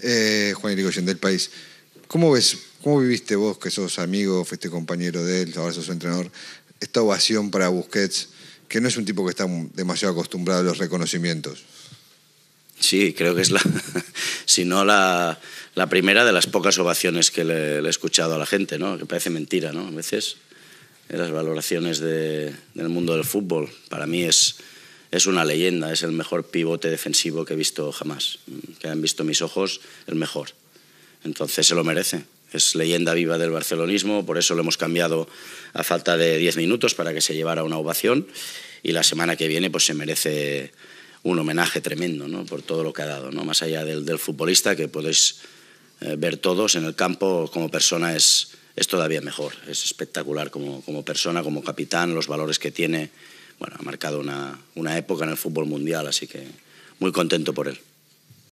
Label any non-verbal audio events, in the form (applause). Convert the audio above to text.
Eh, Juan Irigoyen del País. ¿Cómo ves, cómo viviste vos, que sos amigo, fuiste compañero de él, ahora sos su entrenador, esta ovación para Busquets, que no es un tipo que está demasiado acostumbrado a los reconocimientos? Sí, creo que es la, (laughs) si no la, primera de las pocas ovaciones que le, he escuchado a la gente, ¿no? Que parece mentira, ¿no? A veces en las valoraciones del mundo del fútbol, para mí es, es una leyenda, es el mejor pivote defensivo que he visto jamás que han visto mis ojos, el mejor. Entonces se lo merece. Es leyenda viva del barcelonismo, por eso lo hemos cambiado a falta de 10 minutos para que se llevara una ovación. Y la semana que viene pues se merece un homenaje tremendo ¿no? por todo lo que ha dado. ¿no? Más allá del, del futbolista, que podéis eh, ver todos en el campo como persona es, es todavía mejor. Es espectacular como, como, persona, como capitán, los valores que tiene. Bueno, ha marcado una, una época en el fútbol mundial, así que muy contento por él.